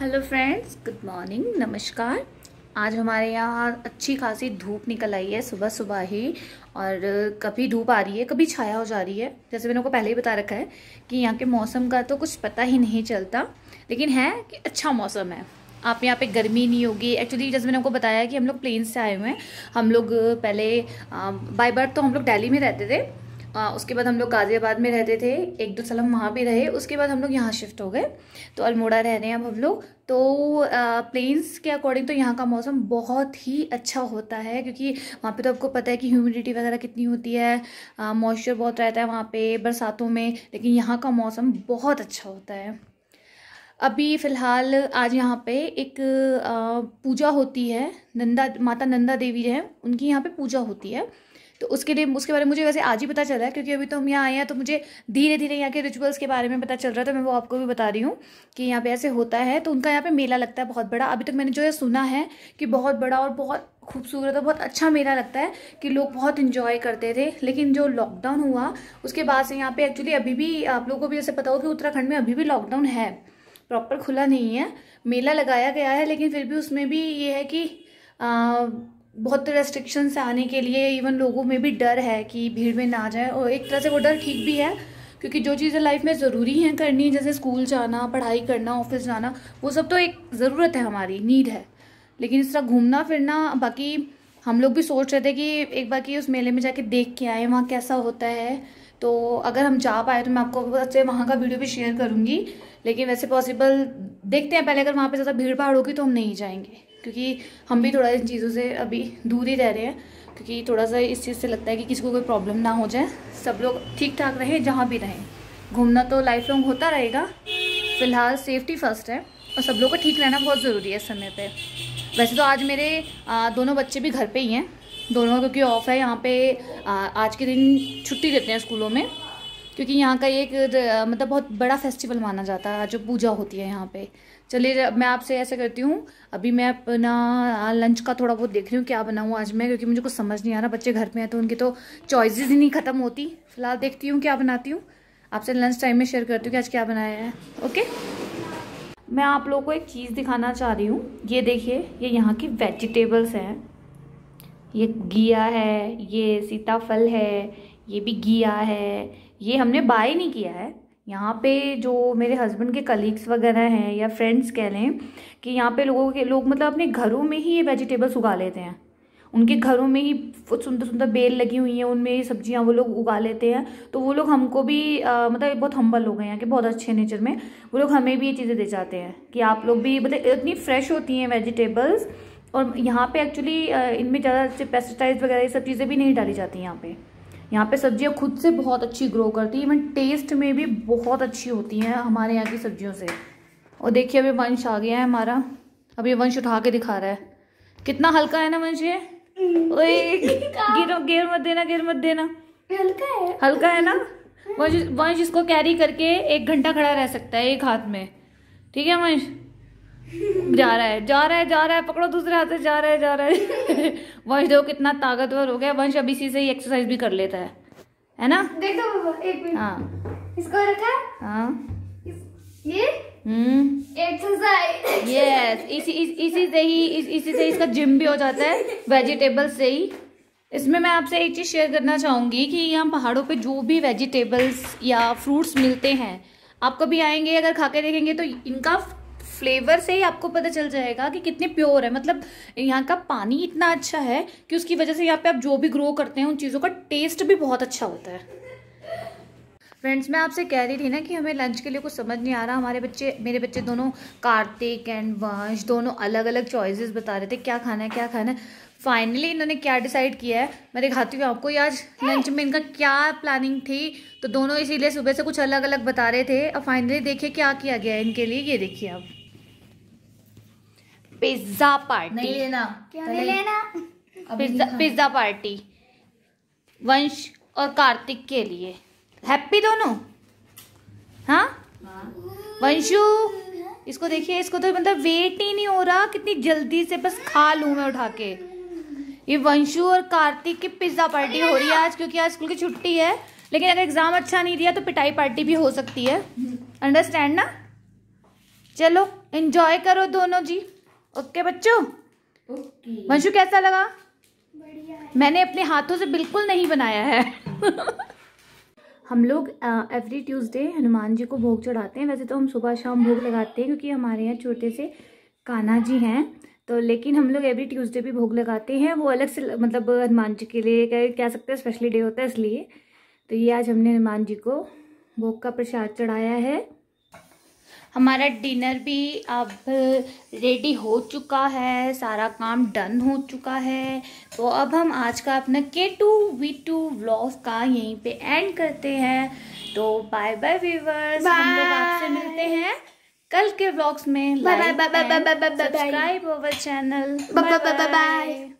Hello friends good morning नमस्कार आज हमारे यहाँ अच्छी खासी धूप निकल आई है सुबह सुबह ही और कभी धूप आ रही है कभी छाया हो जा रही है जैसे मैंने को पहले ही बता रखा है कि यहाँ के मौसम का तो कुछ पता ही नहीं चलता लेकिन है कि अच्छा मौसम है आप यहाँ पे गर्मी नहीं होगी एक्चुअली जैसे मैंने आपको बताया कि हम लोग प्लेन से आए हुए हैं हम लोग पहले बाई बर्थ तो हम लोग डेली में रहते थे आ, उसके बाद हम लोग गाज़ियाबाद में रहते थे एक दो साल हम वहाँ भी रहे उसके बाद हम लोग यहाँ शिफ्ट हो गए तो अल्मोड़ा रह रहे हैं अब हम लोग तो प्लेन्स के अकॉर्डिंग तो यहाँ का मौसम बहुत ही अच्छा होता है क्योंकि वहाँ पे तो आपको पता है कि ह्यूमिडिटी वगैरह कितनी होती है मॉइस्चर बहुत रहता है वहाँ पर बरसातों में लेकिन यहाँ का मौसम बहुत अच्छा होता है अभी फ़िलहाल आज यहाँ पे एक पूजा होती है नंदा माता नंदा देवी हैं उनकी यहाँ पे पूजा होती है तो उसके लिए उसके बारे में मुझे वैसे आज ही पता चला है क्योंकि अभी तो हम यहाँ आए हैं तो मुझे धीरे धीरे यहाँ के रिचुअल्स के बारे में पता चल रहा है तो मैं वो आपको भी बता रही हूँ कि यहाँ पे ऐसे होता है तो उनका यहाँ पे मेला लगता है बहुत बड़ा अभी तक मैंने जो है सुना है कि बहुत बड़ा और बहुत खूबसूरत और बहुत अच्छा मेला लगता है कि लोग बहुत इन्जॉय करते थे लेकिन जो लॉकडाउन हुआ उसके बाद से यहाँ पे एक्चुअली अभी भी आप लोगों को भी ऐसे पता हो कि उत्तराखंड में अभी भी लॉकडाउन है प्रॉपर खुला नहीं है मेला लगाया गया है लेकिन फिर भी उसमें भी ये है कि बहुत रेस्ट्रिक्शन से आने के लिए इवन लोगों में भी डर है कि भीड़ में ना जाए और एक तरह से वो डर ठीक भी है क्योंकि जो चीज़ें लाइफ में ज़रूरी हैं करनी जैसे स्कूल जाना पढ़ाई करना ऑफिस जाना वो सब तो एक ज़रूरत है हमारी नीड है लेकिन इस तरह घूमना फिरना बाकी हम लोग भी सोच रहे थे कि एक बार कि उस मेले में जाके देख के आए वहाँ कैसा होता है तो अगर हम जा पाए तो मैं आपको अच्छे वहाँ का वीडियो भी शेयर करूँगी लेकिन वैसे पॉसिबल देखते हैं पहले अगर वहाँ पर ज़्यादा भीड़ भाड़ होगी तो हम नहीं जाएंगे क्योंकि हम भी थोड़ा इन चीज़ों से अभी दूर ही रह रहे हैं क्योंकि थोड़ा सा इस चीज़ से लगता है कि किसी को कोई प्रॉब्लम ना हो जाए सब लोग ठीक ठाक रहें जहाँ भी रहें घूमना तो लाइफ लॉन्ग होता रहेगा फ़िलहाल सेफ्टी फर्स्ट है और सब लोग का ठीक रहना बहुत ज़रूरी है इस समय पर वैसे तो आज मेरे दोनों बच्चे भी घर पर ही हैं दोनों क्योंकि ऑफ़ है यहाँ पर आज के दिन छुट्टी देते हैं स्कूलों में क्योंकि यहाँ का एक मतलब बहुत बड़ा फेस्टिवल माना जाता है जो पूजा होती है यहाँ पे चलिए मैं आपसे ऐसा करती हूँ अभी मैं अपना लंच का थोड़ा बहुत देख रही हूँ क्या बनाऊँ आज मैं क्योंकि मुझे कुछ समझ नहीं आ रहा बच्चे घर पे हैं तो उनकी तो चॉइसेस ही नहीं ख़त्म होती फिलहाल देखती हूँ क्या बनाती हूँ आपसे लंच टाइम में शेयर करती हूँ कि आज क्या बनाया है ओके मैं आप लोगों को एक चीज़ दिखाना चाह रही हूँ ये देखिए ये यहाँ की वेजिटेबल्स हैं ये घिया है ये सीताफल है ये भी घिया है ये हमने बाय नहीं किया है यहाँ पे जो मेरे हस्बैंड के कलीग्स वगैरह हैं या फ्रेंड्स कह लें कि यहाँ पे लोगों के लोग मतलब अपने घरों में ही ये वेजिटेबल्स उगा लेते हैं उनके घरों में ही सुंदर सुंदर बेल लगी हुई हैं उनमें सब्जियाँ वो लोग उगा लेते हैं तो वो लोग हमको भी आ, मतलब बहुत हम्बल लोग हैं यहाँ के बहुत अच्छे नेचर में वो लोग हमें भी ये चीज़ें दे जाते हैं कि आप लोग भी मतलब इतनी फ्रेश होती हैं वेजिटेबल्स और यहाँ पे एक्चुअली इनमें ज़्यादा पेस्टिसाइड वगैरह ये सब चीज़ें भी नहीं डाली जाती यहाँ पर यहाँ पे सब्जियाँ खुद से बहुत अच्छी ग्रो करती हैं इवन टेस्ट में भी बहुत अच्छी होती हैं हमारे यहाँ की सब्जियों से और देखिए अभी वंश आ गया है हमारा अभी वंश उठा के दिखा रहा है कितना हल्का है ना वंश ये गिर गिर मत देना गिर मत देना हल्का है हल्का है ना वंश वंश इसको कैरी करके एक घंटा खड़ा रह सकता है एक हाथ में ठीक है वंश जा रहा है जा रहा है जा रहा है पकड़ो दूसरे हाथ से जा रहा है जा रहा है वंश देखो कितना ताकतवर हो गया वंश अभी इसी से ही एक्सरसाइज भी कर लेता है है ना देखो एक मिनट हाँ इसको रखा हाँ ये एक्सरसाइज हम्म। यस इसी इसी से ही इसी से इसका जिम भी हो जाता है वेजिटेबल से ही इसमें मैं आपसे एक चीज़ शेयर करना चाहूंगी कि यहाँ पहाड़ों पे जो भी वेजिटेबल्स या फ्रूट्स मिलते हैं आप कभी आएंगे अगर खा के देखेंगे तो इनका फ्लेवर से ही आपको पता चल जाएगा कि कितने प्योर है मतलब यहाँ का पानी इतना अच्छा है कि उसकी वजह से यहाँ पे आप जो भी ग्रो करते हैं उन चीज़ों का टेस्ट भी बहुत अच्छा होता है फ्रेंड्स मैं आपसे कह रही थी ना कि हमें लंच के लिए कुछ समझ नहीं आ रहा हमारे बच्चे मेरे बच्चे दोनों कार्तिक एंड वंश दोनों अलग अलग चॉइसेस बता रहे थे क्या खाना है क्या खाना है फाइनली इन्होंने क्या डिसाइड किया है मैं दिखाती हूँ आपको आज लंच में इनका क्या प्लानिंग थी तो दोनों इसीलिए सुबह से कुछ अलग अलग बता रहे थे और फाइनली देखिए क्या किया गया है इनके लिए ये देखिए आप पिज्जा पार्टी नहीं लेना क्या नहीं लेना पिज्जा पिज्जा पार्टी वंश और कार्तिक के लिए हैप्पी दोनों हाँ, हाँ। वंशु इसको देखिए इसको तो मतलब वेट ही नहीं हो रहा कितनी जल्दी से बस खा लू मैं उठा के ये वंशु और कार्तिक की पिज्ज़ा पार्टी हो रही है आज क्योंकि आज स्कूल की छुट्टी है लेकिन अगर एग्ज़ाम अच्छा नहीं दिया तो पिटाई पार्टी भी हो सकती है अंडरस्टैंड ना चलो एंजॉय करो दोनों जी ओके बच्चों मंशु कैसा लगा बढ़िया मैंने अपने हाथों से बिल्कुल नहीं बनाया है हम लोग एवरी ट्यूसडे हनुमान जी को भोग चढ़ाते हैं वैसे तो हम सुबह शाम भोग लगाते हैं क्योंकि हमारे यहाँ छोटे से कान्हा जी हैं तो लेकिन हम लोग एवरी ट्यूसडे भी भोग लगाते हैं वो अलग से मतलब हनुमान जी के लिए कह, कह सकते हैं स्पेशली डे होता है इसलिए तो ये आज हमने हनुमान जी को भोग का प्रसाद चढ़ाया है हमारा डिनर भी अब रेडी हो चुका है सारा काम डन हो चुका है तो अब हम आज का अपना के टू वी टू व्लॉग का यहीं पे एंड करते हैं तो बाय बाय व्यूवर्स हम लोग आपसे मिलते हैं कल के व्लॉग्स में bye bye bye bye bye bye subscribe our channel bye bye bye